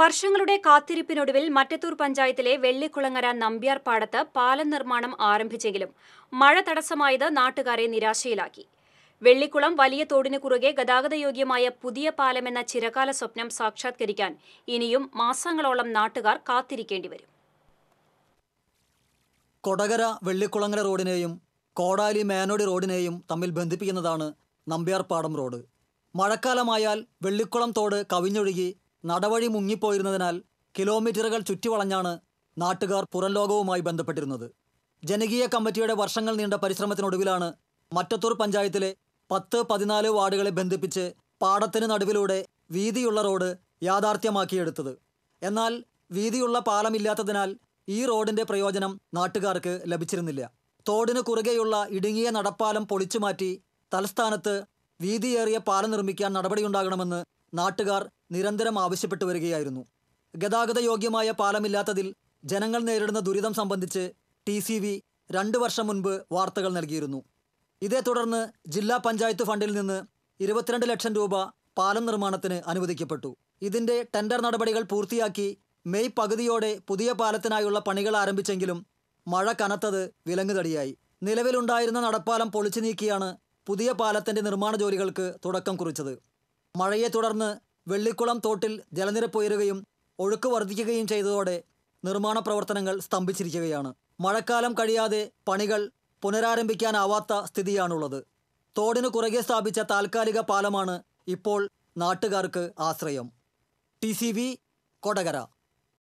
വർഷങ്ങളുടെ കാത്തിരിപ്പിനൊടുവിൽ മറ്റത്തൂർ പഞ്ചായത്തിലെ വെള്ളിക്കുളങ്ങര നമ്പ്യാർ പാടത്ത് പാലം നിർമ്മാണം ആരംഭിച്ചെങ്കിലും മഴ തടസ്സമായത് നാട്ടുകാരെ നിരാശയിലാക്കി വെള്ളിക്കുളം വലിയ തോടിനു കുറുകെ ഗതാഗതയോഗ്യമായ പുതിയ പാലമെന്ന ചിരകാല സ്വപ്നം സാക്ഷാത്കരിക്കാൻ ഇനിയും മാസങ്ങളോളം നാട്ടുകാർ കാത്തിരിക്കേണ്ടി വരും കൊടകര വെള്ളിക്കുളങ്ങര റോഡിനെയും കോടാലി മേനോടി റോഡിനെയും തമ്മിൽ ബന്ധിപ്പിക്കുന്നതാണ് നമ്പ്യാർപാടം റോഡ് മഴക്കാലമായാൽ വെള്ളിക്കുളം തോട് കവിഞ്ഞൊഴുകി നടവഴി മുങ്ങിപ്പോയിരുന്നതിനാൽ കിലോമീറ്ററുകൾ ചുറ്റിവളഞ്ഞാണ് നാട്ടുകാർ പുറംലോകവുമായി ബന്ധപ്പെട്ടിരുന്നത് ജനകീയ കമ്മിറ്റിയുടെ വർഷങ്ങൾ നീണ്ട പരിശ്രമത്തിനൊടുവിലാണ് മറ്റത്തൂർ പഞ്ചായത്തിലെ പത്ത് പതിനാല് വാർഡുകളെ ബന്ധിപ്പിച്ച് പാടത്തിന് നടുവിലൂടെ വീതിയുള്ള റോഡ് യാഥാർത്ഥ്യമാക്കിയെടുത്തത് എന്നാൽ വീതിയുള്ള പാലമില്ലാത്തതിനാൽ ഈ റോഡിൻ്റെ പ്രയോജനം നാട്ടുകാർക്ക് ലഭിച്ചിരുന്നില്ല തോടിന് കുറുകെയുള്ള ഇടുങ്ങിയ നടപ്പാലം പൊളിച്ചുമാറ്റി തലസ്ഥാനത്ത് വീതിയേറിയ പാലം നിർമ്മിക്കാൻ നടപടിയുണ്ടാകണമെന്ന് നാട്ടുകാർ നിരന്തരം ആവശ്യപ്പെട്ടു വരികയായിരുന്നു ഗതാഗത യോഗ്യമായ പാലമില്ലാത്തതിൽ ജനങ്ങൾ നേരിടുന്ന ദുരിതം സംബന്ധിച്ച് ടി സി വി രണ്ട് വർഷം മുൻപ് വാർത്തകൾ നൽകിയിരുന്നു ഇതേ തുടർന്ന് ജില്ലാ പഞ്ചായത്ത് ഫണ്ടിൽ നിന്ന് ഇരുപത്തിരണ്ട് ലക്ഷം രൂപ പാലം നിർമ്മാണത്തിന് അനുവദിക്കപ്പെട്ടു ഇതിന്റെ ടെൻഡർ നടപടികൾ പൂർത്തിയാക്കി മെയ് പകുതിയോടെ പുതിയ പാലത്തിനായുള്ള പണികൾ ആരംഭിച്ചെങ്കിലും മഴ കനത്തത് വിലങ്ങുതടിയായി നിലവിലുണ്ടായിരുന്ന നടപ്പാലം പൊളിച്ചു നീക്കിയാണ് പുതിയ പാലത്തിന്റെ നിർമ്മാണ ജോലികൾക്ക് തുടക്കം കുറിച്ചത് മഴയെ തുടർന്ന് വെള്ളിക്കുളം തോട്ടിൽ ജലനിരപ്പ് ഉയരുകയും ഒഴുക്ക് വർദ്ധിക്കുകയും ചെയ്തതോടെ നിർമ്മാണ പ്രവർത്തനങ്ങൾ സ്തംഭിച്ചിരിക്കുകയാണ് മഴക്കാലം കഴിയാതെ പണികൾ പുനരാരംഭിക്കാനാവാത്ത സ്ഥിതിയാണുള്ളത് തോടിനു കുറകെ സ്ഥാപിച്ച താൽക്കാലിക പാലമാണ് ഇപ്പോൾ നാട്ടുകാർക്ക് ആശ്രയം ടി കൊടകര